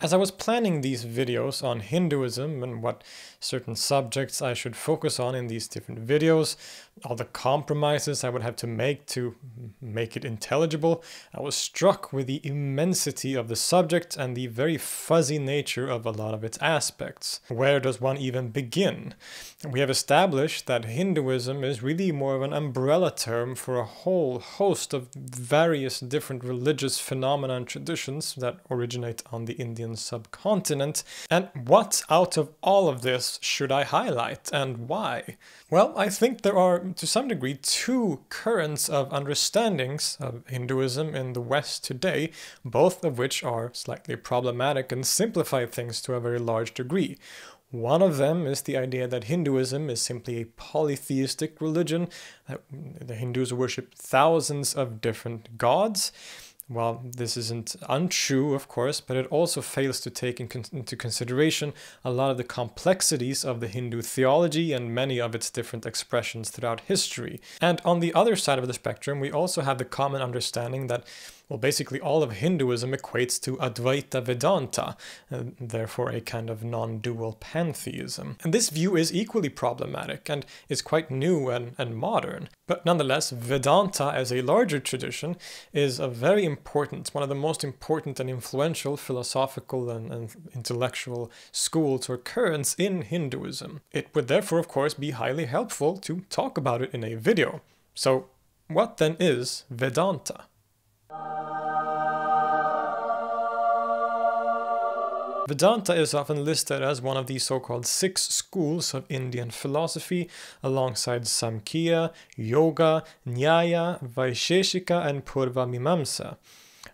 As I was planning these videos on Hinduism and what certain subjects I should focus on in these different videos, all the compromises I would have to make to make it intelligible, I was struck with the immensity of the subject and the very fuzzy nature of a lot of its aspects. Where does one even begin? We have established that Hinduism is really more of an umbrella term for a whole host of various different religious phenomena and traditions that originate on the Indian Indian subcontinent. And what out of all of this should I highlight and why? Well, I think there are, to some degree, two currents of understandings of Hinduism in the West today, both of which are slightly problematic and simplify things to a very large degree. One of them is the idea that Hinduism is simply a polytheistic religion. The Hindus worship thousands of different gods well, this isn't untrue, of course, but it also fails to take in con into consideration a lot of the complexities of the Hindu theology and many of its different expressions throughout history. And on the other side of the spectrum, we also have the common understanding that well, basically all of Hinduism equates to Advaita Vedanta, therefore a kind of non-dual pantheism. And this view is equally problematic and is quite new and, and modern. But nonetheless, Vedanta as a larger tradition is a very important, one of the most important and influential philosophical and, and intellectual schools or currents in Hinduism. It would therefore, of course, be highly helpful to talk about it in a video. So what then is Vedanta? Vedanta is often listed as one of the so-called six schools of Indian philosophy alongside Samkhya, Yoga, Nyaya, Vaisheshika and Purva Mimamsa.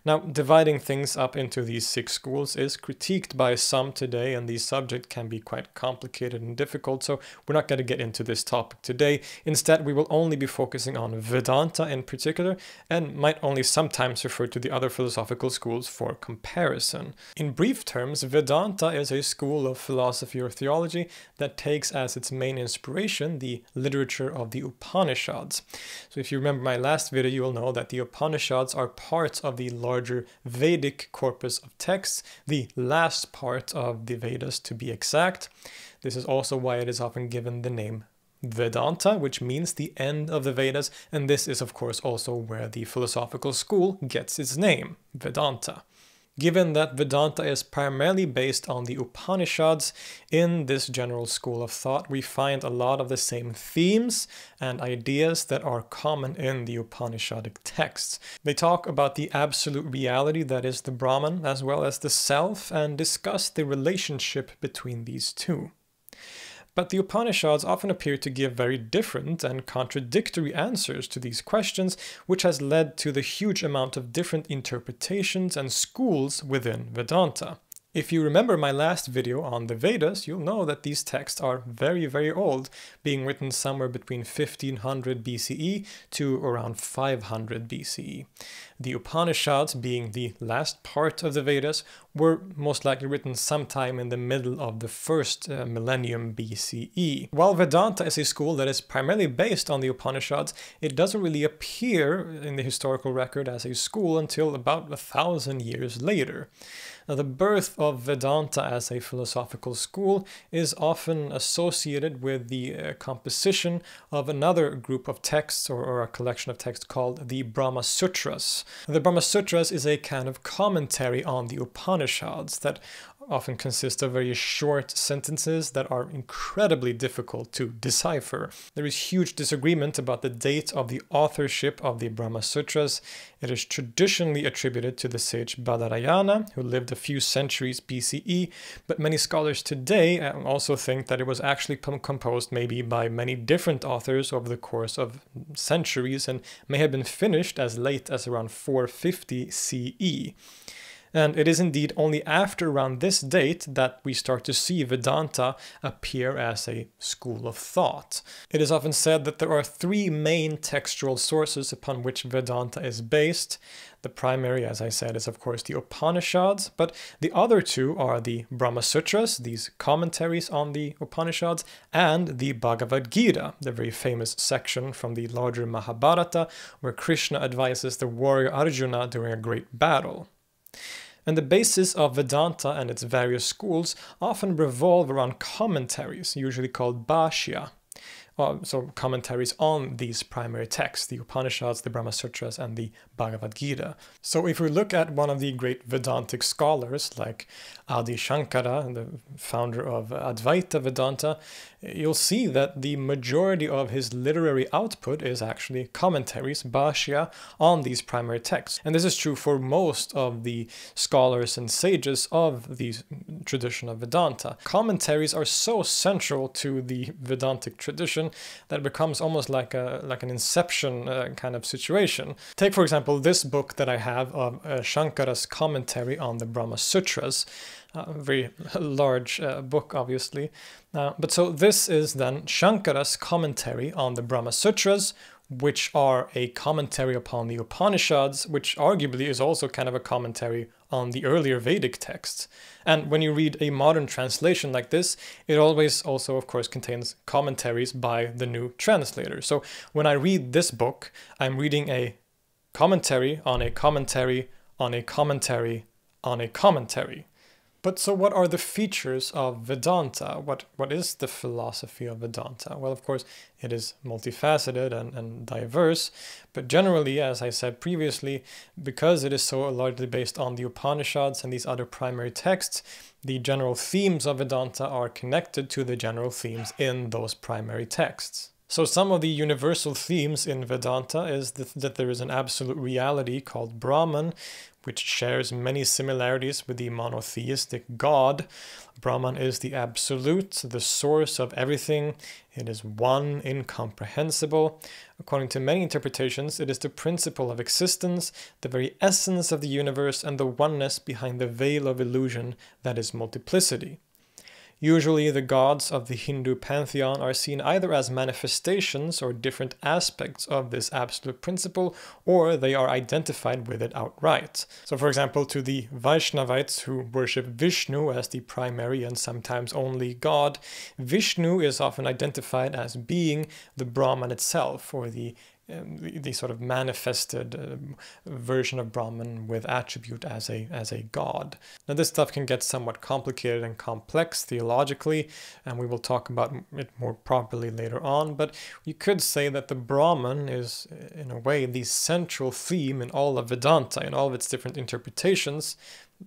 Now, dividing things up into these six schools is critiqued by some today, and the subject can be quite complicated and difficult, so we're not going to get into this topic today. Instead, we will only be focusing on Vedanta in particular, and might only sometimes refer to the other philosophical schools for comparison. In brief terms, Vedanta is a school of philosophy or theology that takes as its main inspiration the literature of the Upanishads. So if you remember my last video, you will know that the Upanishads are parts of the large larger Vedic corpus of texts, the last part of the Vedas to be exact. This is also why it is often given the name Vedanta, which means the end of the Vedas, and this is of course also where the philosophical school gets its name, Vedanta given that Vedanta is primarily based on the Upanishads, in this general school of thought we find a lot of the same themes and ideas that are common in the Upanishadic texts. They talk about the absolute reality that is the Brahman as well as the self and discuss the relationship between these two. But the Upanishads often appear to give very different and contradictory answers to these questions, which has led to the huge amount of different interpretations and schools within Vedanta. If you remember my last video on the Vedas, you'll know that these texts are very, very old, being written somewhere between 1500 BCE to around 500 BCE. The Upanishads, being the last part of the Vedas, were most likely written sometime in the middle of the first uh, millennium BCE. While Vedanta is a school that is primarily based on the Upanishads, it doesn't really appear in the historical record as a school until about a thousand years later. Now, the birth of Vedanta as a philosophical school is often associated with the uh, composition of another group of texts or, or a collection of texts called the Brahma Sutras. The Brahma Sutras is a kind of commentary on the Upanishads that often consist of very short sentences that are incredibly difficult to decipher. There is huge disagreement about the date of the authorship of the Brahma Sutras. It is traditionally attributed to the sage Badarayana, who lived a few centuries BCE, but many scholars today uh, also think that it was actually composed maybe by many different authors over the course of centuries and may have been finished as late as around 450 CE. And it is indeed only after around this date that we start to see Vedanta appear as a school of thought. It is often said that there are three main textual sources upon which Vedanta is based. The primary, as I said, is of course the Upanishads, but the other two are the Brahma Sutras, these commentaries on the Upanishads, and the Bhagavad Gita, the very famous section from the larger Mahabharata, where Krishna advises the warrior Arjuna during a great battle and the basis of Vedanta and its various schools often revolve around commentaries, usually called bhashya uh, sort of commentaries on these primary texts, the Upanishads, the Brahma Sutras, and the Bhagavad Gita. So if we look at one of the great Vedantic scholars like Adi Shankara, the founder of Advaita Vedanta, you'll see that the majority of his literary output is actually commentaries, bhashya, on these primary texts. And this is true for most of the scholars and sages of the tradition of Vedanta. Commentaries are so central to the Vedantic tradition that becomes almost like a like an inception uh, kind of situation. Take for example this book that I have of uh, Shankara's commentary on the Brahma Sutras, a uh, very large uh, book obviously. Uh, but so this is then Shankara's commentary on the Brahma Sutras, which are a commentary upon the Upanishads, which arguably is also kind of a commentary on the earlier Vedic texts. And when you read a modern translation like this, it always also, of course, contains commentaries by the new translator. So when I read this book, I'm reading a commentary on a commentary on a commentary on a commentary. But so what are the features of Vedanta? What, what is the philosophy of Vedanta? Well, of course, it is multifaceted and, and diverse, but generally, as I said previously, because it is so largely based on the Upanishads and these other primary texts, the general themes of Vedanta are connected to the general themes in those primary texts. So some of the universal themes in Vedanta is that, that, there is an absolute reality called Brahman, which shares many similarities with the monotheistic God. Brahman is the absolute, the source of everything. It is one, incomprehensible. According to many interpretations, it is the principle of existence, the very essence of the universe, and the oneness behind the veil of illusion that is multiplicity. Usually, the gods of the Hindu pantheon are seen either as manifestations or different aspects of this absolute principle, or they are identified with it outright. So, for example, to the Vaishnavites who worship Vishnu as the primary and sometimes only god, Vishnu is often identified as being the Brahman itself, or the um, the, the, sort of manifested uh, version of Brahman with attribute as a as a god. Now this stuff can get somewhat complicated and complex theologically, and we will talk about it more properly later on. But you could say that the Brahman is, in a way, the central theme in all of Vedanta in all of its different interpretations,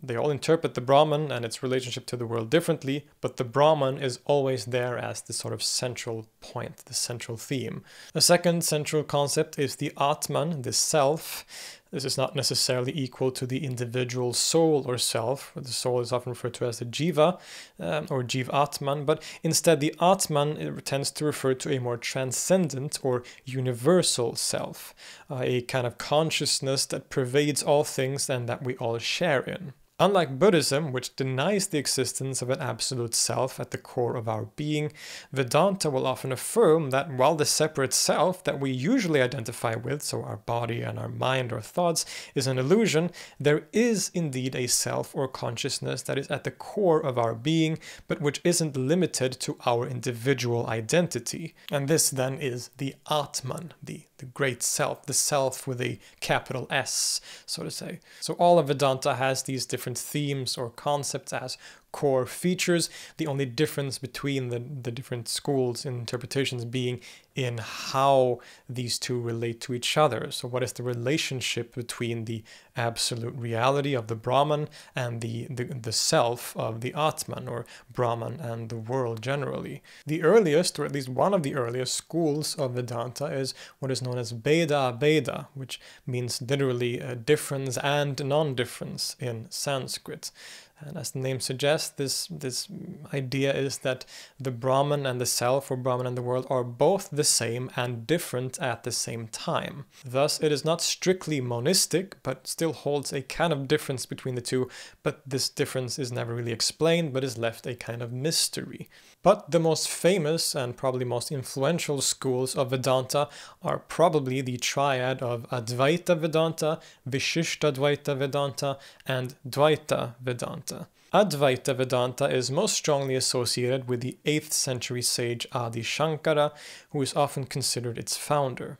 they all interpret the Brahman and its relationship to the world differently, but the Brahman is always there as the sort of central point, the central theme. The second central concept is the Atman, the self. This is not necessarily equal to the individual soul or self. The soul is often referred to as the jiva um, or Atman, but instead the atman tends to refer to a more transcendent or universal self, uh, a kind of consciousness that pervades all things and that we all share in. Unlike Buddhism, which denies the existence of an absolute self at the core of our being, Vedanta will often affirm that while the separate self that we usually identify with, so our body and our mind or thoughts, is an illusion, there is indeed a self or consciousness that is at the core of our being, but which isn't limited to our individual identity. And this then is the Atman, the the great self, the self with a capital S, so to say. So all of Vedanta has these different themes or concepts as core features. The only difference between the, the different schools and interpretations being in how these two relate to each other. So what is the relationship between the absolute reality of the Brahman and the, the, the self of the Atman or Brahman and the world generally? The earliest, or at least one of the earliest schools of Vedanta is what is known as Veda Veda, which means literally difference and non-difference in Sanskrit. And as the name suggests, this, this idea is that the Brahman and the self, or Brahman and the world, are both the same and different at the same time. Thus, it is not strictly monistic, but still holds a kind of difference between the two, but this difference is never really explained, but is left a kind of mystery. But the most famous and probably most influential schools of Vedanta are probably the triad of Advaita Vedanta, Vishishta Dvaita Vedanta, and Dvaita Vedanta. Advaita Vedanta is most strongly associated with the 8th century sage Adi Shankara, who is often considered its founder.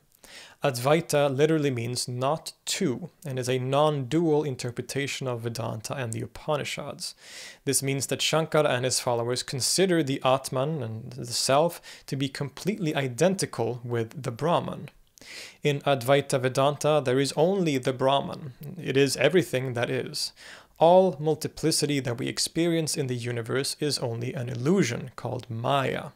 Advaita literally means not two and is a non-dual interpretation of Vedanta and the Upanishads. This means that Shankara and his followers consider the Atman and the self to be completely identical with the Brahman. In Advaita Vedanta, there is only the Brahman. It is everything that is. All multiplicity that we experience in the universe is only an illusion called Maya.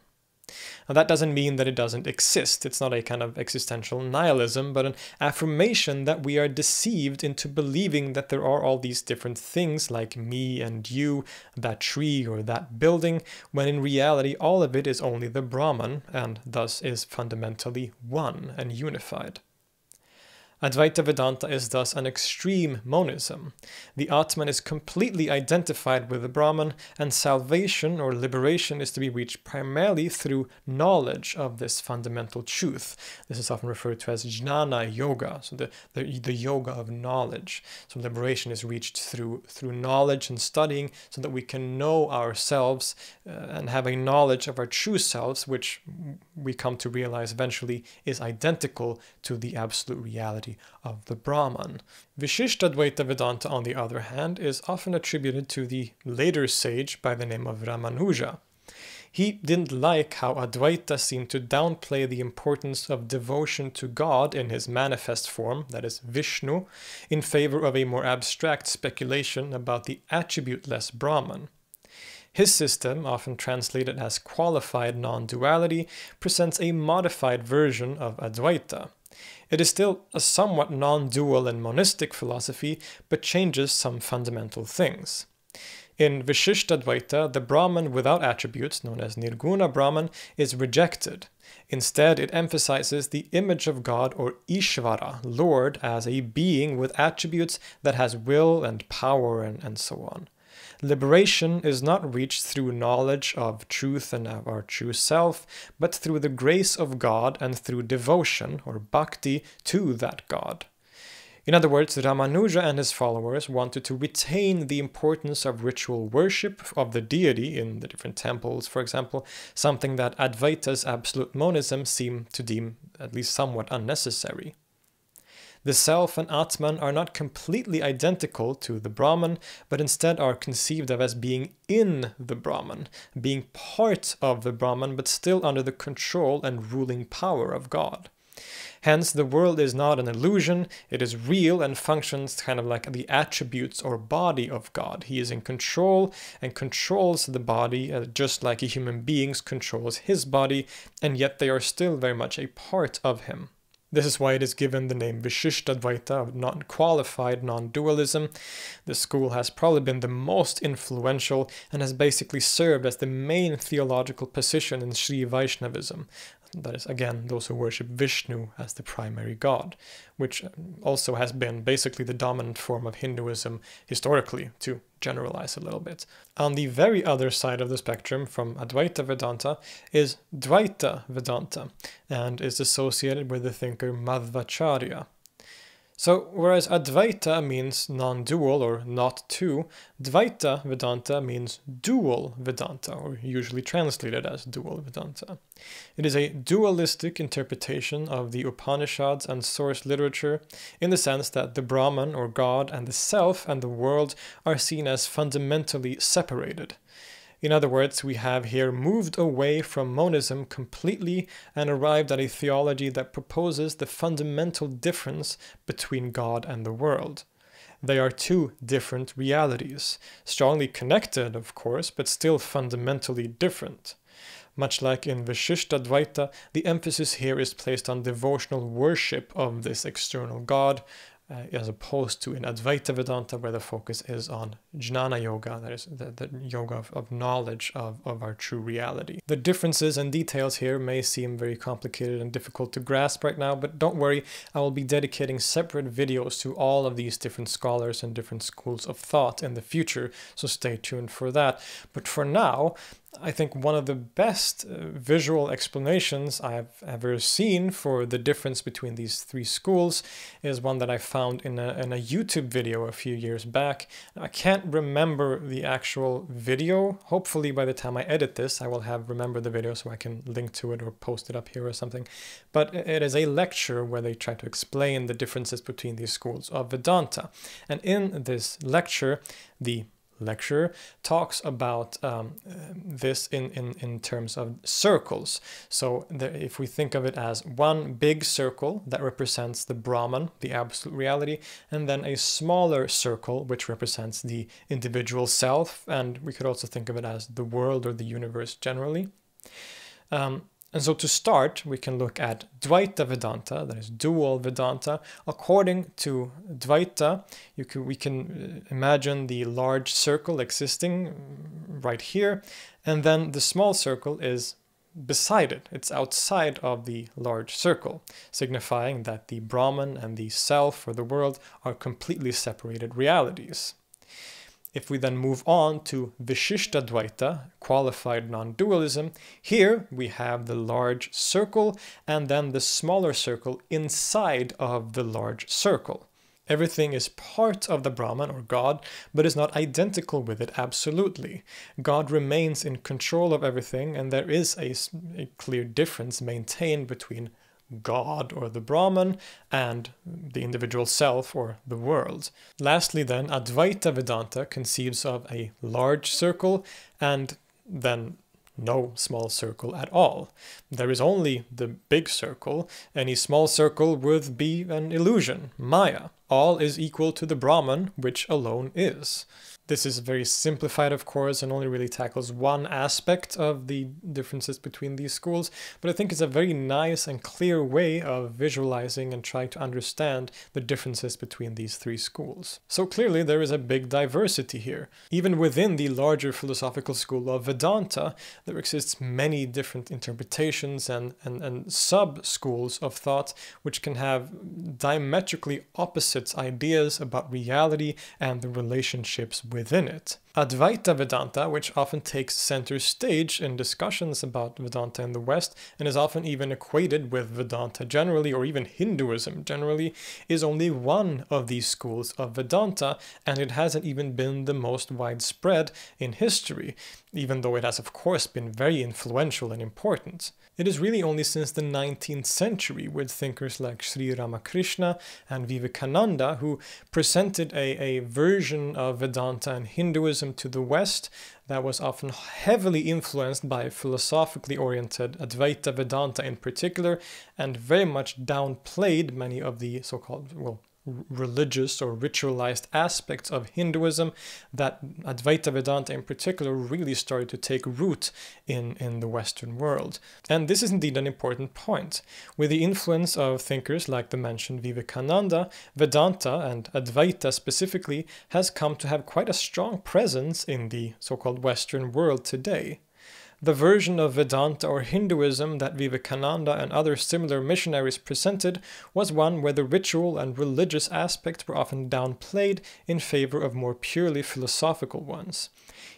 Now, that doesn't mean that it doesn't exist. It's not a kind of existential nihilism, but an affirmation that we are deceived into believing that there are all these different things like me and you, that tree or that building, when in reality all of it is only the Brahman and thus is fundamentally one and unified. Advaita Vedanta is thus an extreme monism. The Atman is completely identified with the Brahman, and salvation or liberation is to be reached primarily through knowledge of this fundamental truth. This is often referred to as jnana yoga, so the, the, the yoga of knowledge. So liberation is reached through, through knowledge and studying so that we can know ourselves uh, and have a knowledge of our true selves, which we come to realize eventually is identical to the absolute reality of the Brahman. Vishishtadvaita Vedanta, on the other hand, is often attributed to the later sage by the name of Ramanuja. He didn't like how Advaita seemed to downplay the importance of devotion to God in his manifest form, that is, Vishnu, in favor of a more abstract speculation about the attributeless Brahman. His system, often translated as qualified non duality, presents a modified version of Advaita. It is still a somewhat non-dual and monistic philosophy, but changes some fundamental things. In Vishishtadvaita, the Brahman without attributes, known as Nirguna Brahman, is rejected. Instead, it emphasizes the image of God or Ishvara, Lord, as a being with attributes that has will and power and, and so on. Liberation is not reached through knowledge of truth and of our true self, but through the grace of God and through devotion, or bhakti, to that God. In other words, Ramanuja and his followers wanted to retain the importance of ritual worship of the deity in the different temples, for example, something that Advaita's absolute monism seemed to deem at least somewhat unnecessary. The self and Atman are not completely identical to the Brahman, but instead are conceived of as being in the Brahman, being part of the Brahman, but still under the control and ruling power of God. Hence, the world is not an illusion, it is real and functions kind of like the attributes or body of God. He is in control and controls the body, uh, just like a human being controls his body, and yet they are still very much a part of him. This is why it is given the name Vishishtadvaita, non-qualified non-dualism. The school has probably been the most influential and has basically served as the main theological position in Sri Vaishnavism, that is again those who worship Vishnu as the primary god, which um, also has been basically the dominant form of Hinduism historically, to generalize a little bit. On the very other side of the spectrum from Advaita Vedanta is Dvaita Vedanta, and is associated with the thinker Madhvacharya. So, whereas Advaita means non-dual or not two, Dvaita Vedanta means dual Vedanta, or usually translated as dual Vedanta. It is a dualistic interpretation of the Upanishads and source literature in the sense that the Brahman or God and the Self and the world are seen as fundamentally separated. In other words, we have here moved away from monism completely and arrived at a theology that proposes the fundamental difference between God and the world. They are two different realities, strongly connected, of course, but still fundamentally different. Much like in Dvaita, the emphasis here is placed on devotional worship of this external God, uh, as opposed to in Advaita Vedanta, where the focus is on Jnana Yoga, that is the, the yoga of, of knowledge of, of our true reality. The differences and details here may seem very complicated and difficult to grasp right now, but don't worry, I will be dedicating separate videos to all of these different scholars and different schools of thought in the future, so stay tuned for that. But for now, I think one of the best uh, visual explanations I've ever seen for the difference between these three schools is one that I found in a, in a YouTube video a few years back. I can't remember the actual video. Hopefully by the time I edit this, I will have remembered the video so I can link to it or post it up here or something. But it is a lecture where they try to explain the differences between these schools of Vedanta. And in this lecture, the lecture talks about um, this in, in, in terms of circles. So if we think of it as one big circle that represents the Brahman, the absolute reality, and then a smaller circle which represents the individual self, and we could also think of it as the world or the universe generally. Um, and so to start, we can look at Dvaita Vedanta, that is dual Vedanta. According to Dvaita, can, we can uh, imagine the large circle existing mm, right here, and then the small circle is beside it. It's outside of the large circle, signifying that the Brahman and the self or the world are completely separated realities. If we then move on to Vishishta Dvaita, qualified non-dualism, here we have the large circle and then the smaller circle inside of the large circle. Everything is part of the Brahman or God, but is not identical with it absolutely. God remains in control of everything, and there is a, a clear difference maintained between God or the Brahman, and the individual self or the world. Lastly, then, Advaita Vedanta conceives of a large circle and then no small circle at all. There is only the big circle. Any small circle would be an illusion, Maya. All is equal to the Brahman, which alone is. This is very simplified, of course, and only really tackles one aspect of the differences between these schools, but I think it's a very nice and clear way of visualizing and trying to understand the differences between these three schools. So clearly there is a big diversity here. Even within the larger philosophical school of Vedanta, there exists many different interpretations and, and, and sub-schools of thought which can have diametrically opposite ideas about reality and the relationships within it. Advaita Vedanta, which often takes center stage in discussions about Vedanta in the West and is often even equated with Vedanta generally or even Hinduism generally, is only one of these schools of Vedanta and it hasn't even been the most widespread in history, even though it has of course been very influential and important. It is really only since the 19th century with thinkers like Sri Ramakrishna and Vivekananda who presented a, a version of Vedanta and Hinduism Buddhism to the West that was often heavily influenced by philosophically oriented Advaita Vedanta in particular, and very much downplayed many of the so called, well, religious or ritualized aspects of Hinduism that Advaita Vedanta in particular really started to take root in, in the Western world. And this is indeed an important point. With the influence of thinkers like the mentioned Vivekananda, Vedanta and Advaita specifically has come to have quite a strong presence in the so-called Western world today. The version of Vedanta or Hinduism that Vivekananda and other similar missionaries presented was one where the ritual and religious aspects were often downplayed in favor of more purely philosophical ones.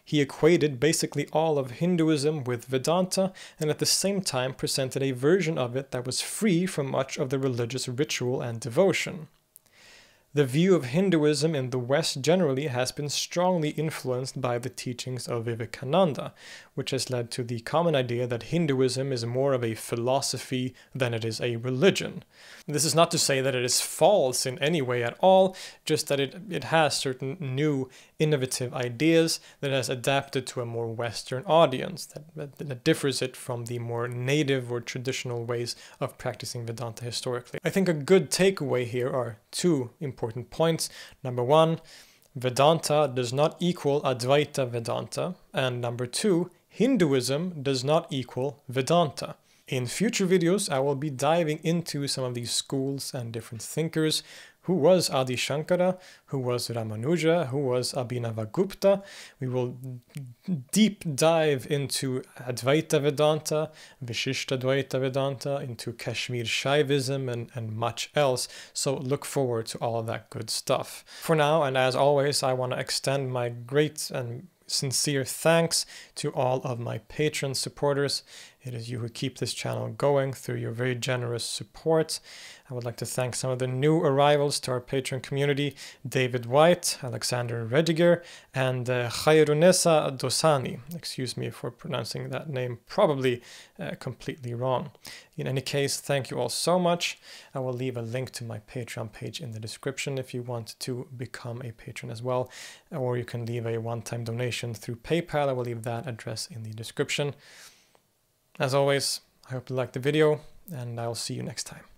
He equated basically all of Hinduism with Vedanta and at the same time presented a version of it that was free from much of the religious ritual and devotion. The view of Hinduism in the West generally has been strongly influenced by the teachings of Vivekananda, which has led to the common idea that Hinduism is more of a philosophy than it is a religion. This is not to say that it is false in any way at all, just that it, it has certain new innovative ideas that has adapted to a more Western audience, that, that differs it from the more native or traditional ways of practicing Vedanta historically. I think a good takeaway here are two important important points. Number one, Vedanta does not equal Advaita Vedanta. And number two, Hinduism does not equal Vedanta. In future videos, I will be diving into some of these schools and different thinkers, who was Adi Shankara, who was Ramanuja, who was Abhinavagupta. We will deep dive into Advaita Vedanta, Vishishta Dvaita Vedanta, into Kashmir Shaivism, and, and much else. So look forward to all of that good stuff. For now, and as always, I want to extend my great and sincere thanks to all of my patron supporters. It is you who keep this channel going through your very generous support. I would like to thank some of the new arrivals to our Patreon community, David White, Alexander Rediger, and uh, Dosani. Excuse me for pronouncing that name probably uh, completely wrong. In any case, thank you all so much. I will leave a link to my Patreon page in the description if you want to become a patron as well, or you can leave a one-time donation through PayPal. I will leave that address in the description. As always, I hope you liked the video and I'll see you next time.